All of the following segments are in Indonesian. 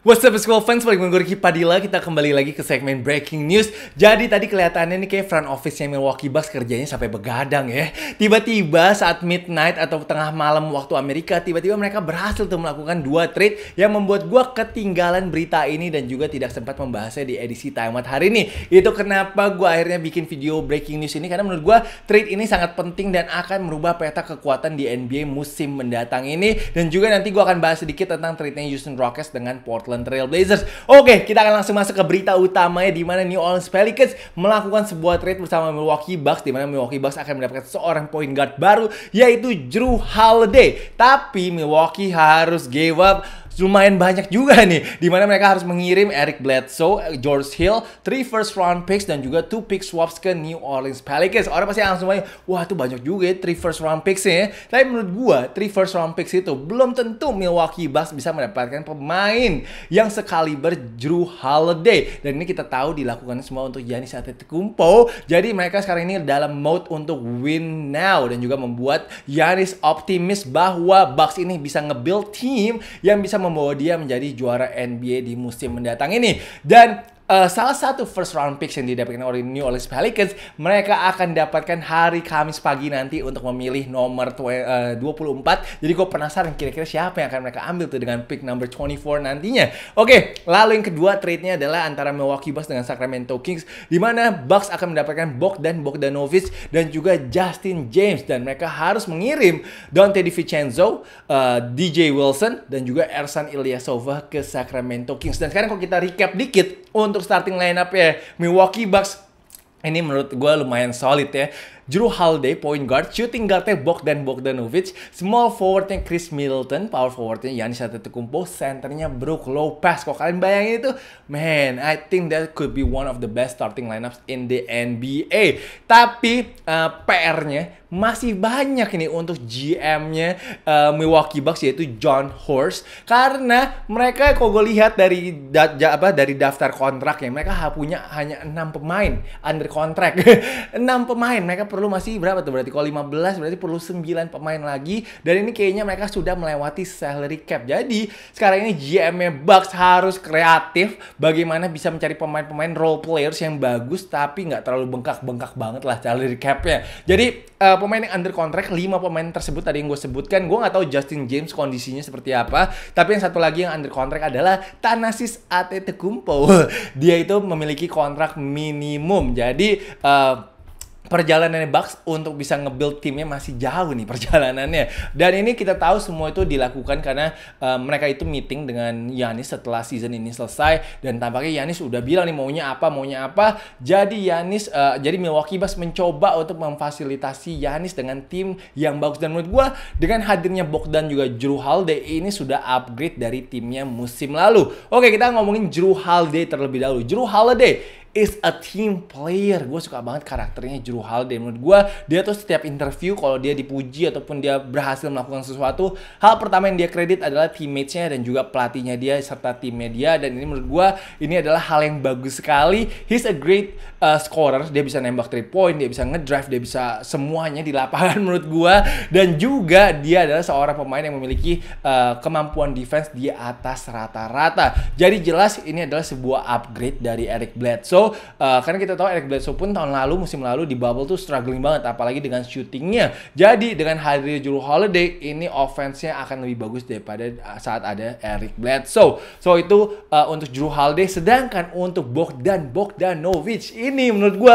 What's up school fans, balik gue Ricky Padilla Kita kembali lagi ke segmen Breaking News Jadi tadi kelihatannya nih kayak front office-nya Milwaukee Bucks kerjanya sampai begadang ya Tiba-tiba saat midnight atau tengah malam waktu Amerika Tiba-tiba mereka berhasil tuh melakukan dua trade Yang membuat gue ketinggalan berita ini Dan juga tidak sempat membahasnya di edisi Time Out hari ini Itu kenapa gue akhirnya bikin video Breaking News ini Karena menurut gue trade ini sangat penting Dan akan merubah peta kekuatan di NBA musim mendatang ini Dan juga nanti gue akan bahas sedikit tentang trade-nya Houston Rockets dengan Portland Portland Trail Blazers. Oke, kita akan langsung masuk ke berita utamanya di mana New Orleans Pelicans melakukan sebuah trade bersama Milwaukee Bucks di mana Milwaukee Bucks akan mendapatkan seorang point guard baru yaitu Drew Holiday. Tapi Milwaukee harus give up lumayan banyak juga nih dimana mereka harus mengirim Eric Bledsoe, George Hill, three first round picks dan juga two pick swaps ke New Orleans Pelicans. Orang pasti langsung banyak. wah itu banyak juga ya three first round picks ya. Tapi menurut gua three first round picks itu belum tentu Milwaukee Bucks bisa mendapatkan pemain yang sekaliber Drew Holiday. Dan ini kita tahu dilakukan semua untuk Giannis Antetokounmpo. Jadi mereka sekarang ini dalam mode untuk win now dan juga membuat Giannis optimis bahwa Bucks ini bisa nge-build team yang bisa membawa dia menjadi juara NBA di musim mendatang ini. Dan uh, salah satu first round picks yang didapatkan oleh New Orleans Pelicans, mereka akan dapatkan hari Kamis pagi nanti untuk memilih nomor eh, uh, 24. Jadi gue penasaran kira-kira siapa yang akan mereka ambil tuh dengan pick number 24 nantinya. Oke, okay, lalu yang kedua trade-nya adalah antara Milwaukee Bucks dengan Sacramento Kings, di mana Bucks akan mendapatkan Bogdan Bogdanovic dan juga Justin James dan mereka harus mengirim Dante DiVincenzo, uh, eh, DJ Wilson dan juga Ersan Ilyasova ke Sacramento Kings. Dan sekarang kalau kita recap dikit, untuk starting lineup ya Milwaukee Bucks ini menurut gue lumayan solid ya. Drew Holiday, point guard, shooting guardnya Bogdan Bogdanovic, small forwardnya Chris Middleton, power forwardnya Giannis Antetokounmpo, centernya Brook Lopez. Kok kalian bayangin itu? Man, I think that could be one of the best starting lineups in the NBA. Tapi uh, eh, PR-nya masih banyak nih untuk GM-nya uh, eh, Milwaukee Bucks yaitu John Horst karena mereka kalau gue lihat dari da, da, apa dari daftar kontrak ya mereka punya hanya enam pemain under contract enam pemain mereka perlu masih berapa tuh berarti kalau 15 berarti perlu 9 pemain lagi dan ini kayaknya mereka sudah melewati salary cap jadi sekarang ini GM-nya Bucks harus kreatif bagaimana bisa mencari pemain-pemain role players yang bagus tapi nggak terlalu bengkak-bengkak banget lah salary cap-nya jadi uh, pemain yang under contract, lima pemain tersebut tadi yang gue sebutkan, gue nggak tahu Justin James kondisinya seperti apa, tapi yang satu lagi yang under contract adalah Tanasis Ate Dia itu memiliki kontrak minimum, jadi uh, perjalanannya Bucks untuk bisa nge-build timnya masih jauh nih perjalanannya. Dan ini kita tahu semua itu dilakukan karena uh, mereka itu meeting dengan Yanis setelah season ini selesai dan tampaknya Yanis udah bilang nih maunya apa, maunya apa. Jadi Yanis uh, eh, jadi Milwaukee Bucks mencoba untuk memfasilitasi Yanis dengan tim yang bagus dan menurut gue dengan hadirnya Bogdan juga Drew Holiday ini sudah upgrade dari timnya musim lalu. Oke, kita ngomongin Drew Holiday terlebih dahulu. Drew Holiday is a team player. Gue suka banget karakternya Juru Holiday. Menurut gue, dia tuh setiap interview kalau dia dipuji ataupun dia berhasil melakukan sesuatu, hal pertama yang dia kredit adalah teammates-nya dan juga pelatihnya dia serta tim media Dan ini menurut gue, ini adalah hal yang bagus sekali. He's a great uh, scorer. Dia bisa nembak 3 point, dia bisa ngedrive, dia bisa semuanya di lapangan menurut gue. Dan juga dia adalah seorang pemain yang memiliki uh, kemampuan defense di atas rata-rata. Jadi jelas ini adalah sebuah upgrade dari Eric Bledsoe uh, karena kita tahu Eric Bledsoe pun tahun lalu, musim lalu di bubble tuh struggling banget, apalagi dengan shootingnya. Jadi, dengan hadirnya Juru Holiday, ini offense-nya akan lebih bagus daripada eh, saat ada Eric Bledsoe. So, itu uh, untuk Juru Holiday. Sedangkan untuk Bogdan Bogdanovic, ini menurut gue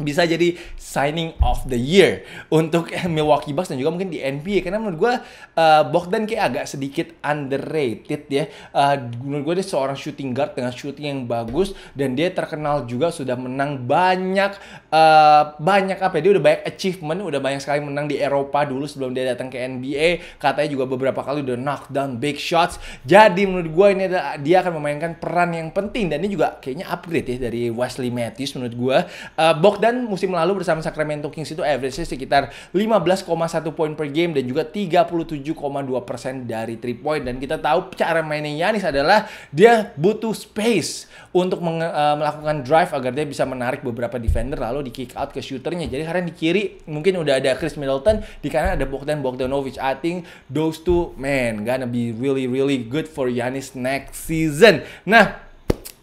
bisa jadi signing of the year untuk Milwaukee Bucks dan juga mungkin di NBA karena menurut gue uh, Bogdan kayak agak sedikit underrated ya uh, menurut gue dia seorang shooting guard dengan shooting yang bagus dan dia terkenal juga sudah menang banyak uh, banyak apa ya dia udah banyak achievement udah banyak sekali menang di Eropa dulu sebelum dia datang ke NBA katanya juga beberapa kali udah knock down big shots jadi menurut gue ini adalah, dia akan memainkan peran yang penting dan ini juga kayaknya upgrade ya dari Wesley Matthews menurut gue uh, Bogdan dan musim lalu bersama Sacramento Kings itu average-nya sekitar 15,1 poin per game dan juga 37,2% dari 3 point dan kita tahu cara mainnya Yanis adalah dia butuh space untuk eh, melakukan drive agar dia bisa menarik beberapa defender lalu di kick out ke shooternya. Jadi karena di kiri mungkin udah ada Chris Middleton, di kanan ada Bogdan Bogdanovic. I think those two man gonna be really really good for Yanis next season. Nah,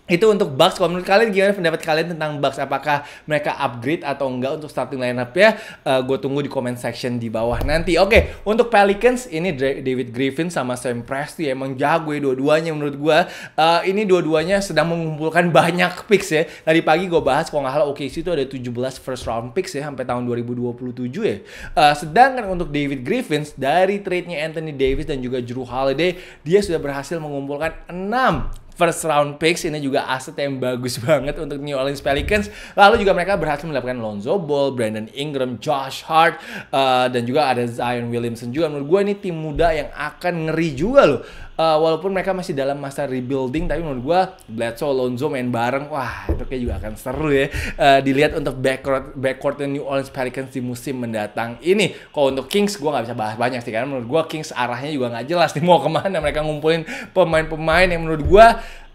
itu untuk Bucks kalau menurut kalian gimana pendapat kalian tentang Bucks apakah mereka upgrade atau enggak untuk starting lineup ya uh, eh, gue tunggu di comment section di bawah nanti oke okay, untuk Pelicans ini David Griffin sama Sam Presti emang jago ya dua-duanya menurut gue uh, ini dua-duanya sedang mengumpulkan banyak picks ya tadi pagi gue bahas kalau nggak salah OKC itu ada 17 first round picks ya sampai tahun 2027 ya uh, sedangkan untuk David Griffin dari trade-nya Anthony Davis dan juga Drew Holiday dia sudah berhasil mengumpulkan 6 first round picks. Ini juga aset yang bagus banget untuk New Orleans Pelicans. Lalu juga mereka berhasil mendapatkan Lonzo Ball, Brandon Ingram, Josh Hart, uh, dan juga ada Zion Williamson juga. Menurut gue ini tim muda yang akan ngeri juga loh. Eh, walaupun mereka masih dalam masa rebuilding tapi menurut gue Bledsoe Lonzo main bareng wah itu kayak juga akan seru ya uh, dilihat untuk backcourt backcourtnya New Orleans Pelicans di musim mendatang ini kalau untuk Kings gue nggak bisa bahas banyak sih karena menurut gue Kings arahnya juga nggak jelas nih mau kemana mereka ngumpulin pemain-pemain yang menurut gue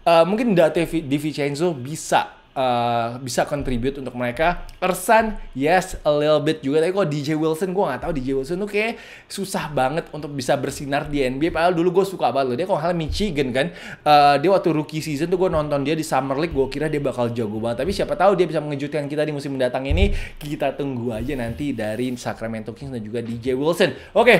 Uh, mungkin Dante Di Vincenzo bisa uh, bisa contribute untuk mereka. Ersan, yes, a little bit juga. Tapi kok DJ Wilson, gue gak tahu DJ Wilson tuh kayak susah banget untuk bisa bersinar di NBA. Padahal dulu gue suka banget loh. Dia kalau hal Michigan kan, uh, dia waktu rookie season tuh gue nonton dia di Summer League. Gue kira dia bakal jago banget. Tapi siapa tahu dia bisa mengejutkan kita di musim mendatang ini. Kita tunggu aja nanti dari Sacramento Kings dan juga DJ Wilson. Oke, okay,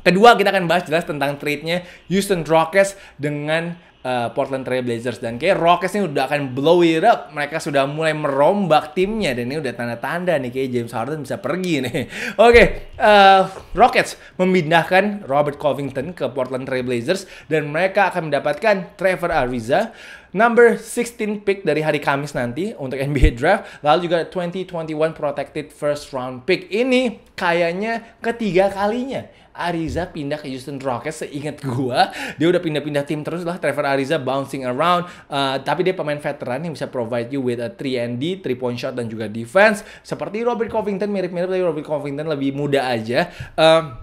Kedua kita akan bahas jelas tentang trade-nya Houston Rockets dengan uh, Portland Trail Blazers dan kayak Rockets ini udah akan blow it up. Mereka sudah mulai merombak timnya dan ini udah tanda-tanda nih kayak James Harden bisa pergi nih. Oke, okay, uh, eh, Rockets memindahkan Robert Covington ke Portland Trail Blazers dan mereka akan mendapatkan Trevor Ariza number 16 pick dari hari Kamis nanti untuk NBA draft, lalu juga 2021 protected first round pick. Ini kayaknya ketiga kalinya Ariza pindah ke Houston Rockets seingat gua dia udah pindah-pindah tim terus lah Trevor Ariza bouncing around uh, tapi dia pemain veteran yang bisa provide you with a 3 and D 3 point shot dan juga defense seperti Robert Covington mirip-mirip tapi Robert Covington lebih muda aja um,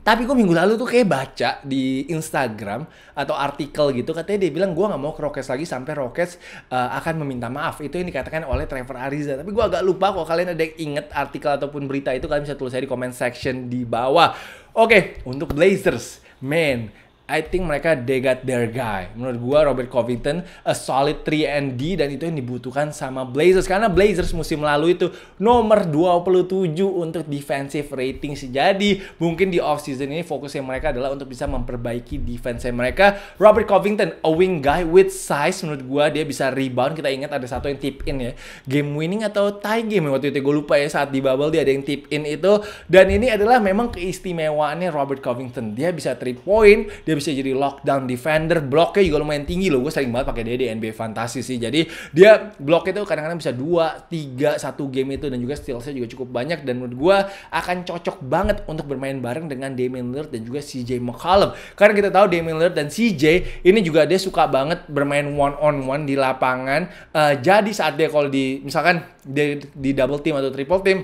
tapi gue minggu lalu tuh kayak baca di Instagram atau artikel gitu katanya dia bilang gue nggak mau ke Rockets lagi sampai Rockets uh, eh, akan meminta maaf. Itu yang dikatakan oleh Trevor Ariza. Tapi gue agak lupa kok kalian ada yang inget artikel ataupun berita itu kalian bisa tulis aja di comment section di bawah. Oke, okay, untuk Blazers, man, I think mereka they got their guy. Menurut gua Robert Covington a solid 3 and D dan itu yang dibutuhkan sama Blazers karena Blazers musim lalu itu nomor 27 untuk defensive rating sih. Jadi mungkin di off season ini fokusnya mereka adalah untuk bisa memperbaiki defense mereka. Robert Covington a wing guy with size menurut gua dia bisa rebound. Kita ingat ada satu yang tip in ya. Game winning atau tie game ya? waktu itu gue lupa ya saat di bubble dia ada yang tip in itu dan ini adalah memang keistimewaannya Robert Covington. Dia bisa 3 point, dia bisa jadi lockdown defender. Bloknya juga lumayan tinggi loh. Gue sering banget pakai dia di NBA fantasi sih. Jadi dia bloknya itu kadang-kadang bisa dua tiga satu game itu. Dan juga stylenya juga cukup banyak. Dan menurut gue akan cocok banget untuk bermain bareng dengan Damian Lillard dan juga CJ McCollum. Karena kita tahu Damian Lillard dan CJ ini juga dia suka banget bermain one on one di lapangan. Uh, jadi saat dia kalau di misalkan di, di double team atau triple team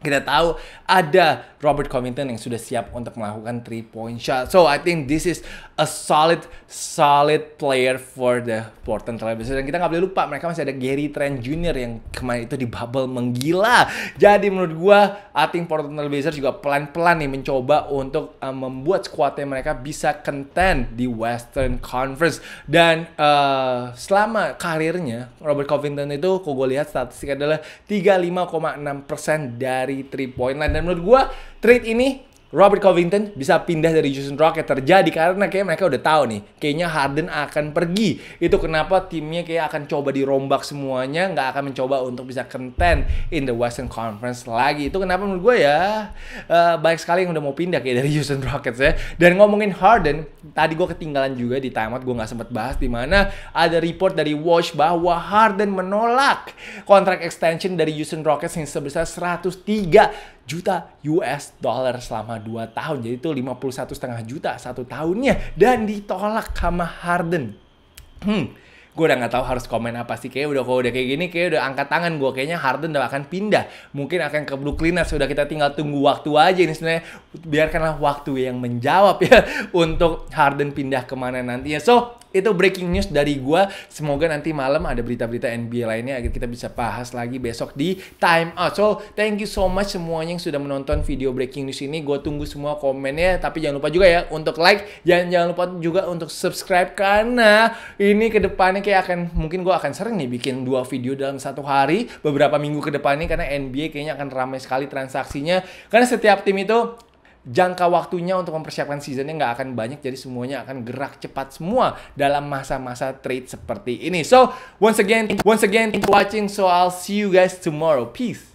kita tahu ada Robert Covington yang sudah siap untuk melakukan three point shot. So I think this is a solid solid player for the Portland Trailblazers dan kita nggak boleh lupa mereka masih ada Gary Trent Jr yang kemarin itu di bubble menggila. Jadi menurut gua I think Portland Trailblazers juga pelan-pelan nih mencoba untuk uh, membuat skuadnya mereka bisa content di Western Conference dan uh, selama karirnya Robert Covington itu kok gue lihat statistik adalah 35,6% dari dari 3 point line dan menurut gue trade ini Robert Covington bisa pindah dari Houston Rockets terjadi karena kayak mereka udah tahu nih, kayaknya Harden akan pergi. Itu kenapa timnya kayak akan coba dirombak semuanya, nggak akan mencoba untuk bisa content in the Western Conference lagi. Itu kenapa menurut gue ya uh, eh, baik sekali yang udah mau pindah kayak dari Houston Rockets ya. Dan ngomongin Harden, tadi gue ketinggalan juga di timeout gue nggak sempet bahas di mana ada report dari Watch bahwa Harden menolak kontrak extension dari Houston Rockets yang sebesar 103 juta US dollar selama 2 tahun. Jadi itu 51 setengah juta satu tahunnya dan ditolak sama Harden. Hmm, gue udah gak tahu harus komen apa sih kayak udah kalau udah kayak gini kayak udah angkat tangan gue kayaknya Harden udah akan pindah mungkin akan ke Brooklyn Nets sudah kita tinggal tunggu waktu aja ini sebenarnya biarkanlah waktu yang menjawab ya untuk Harden pindah kemana nantinya so itu breaking news dari gue. Semoga nanti malam ada berita-berita NBA lainnya agar kita bisa bahas lagi besok di Time Out. So, thank you so much semuanya yang sudah menonton video breaking news ini. Gue tunggu semua komennya. Tapi jangan lupa juga ya untuk like. Jangan jangan lupa juga untuk subscribe karena ini kedepannya kayak akan mungkin gue akan sering nih bikin dua video dalam satu hari beberapa minggu kedepannya karena NBA kayaknya akan ramai sekali transaksinya. Karena setiap tim itu jangka waktunya untuk mempersiapkan seasonnya nggak akan banyak jadi semuanya akan gerak cepat semua dalam masa-masa trade seperti ini so once again once again watching so I'll see you guys tomorrow peace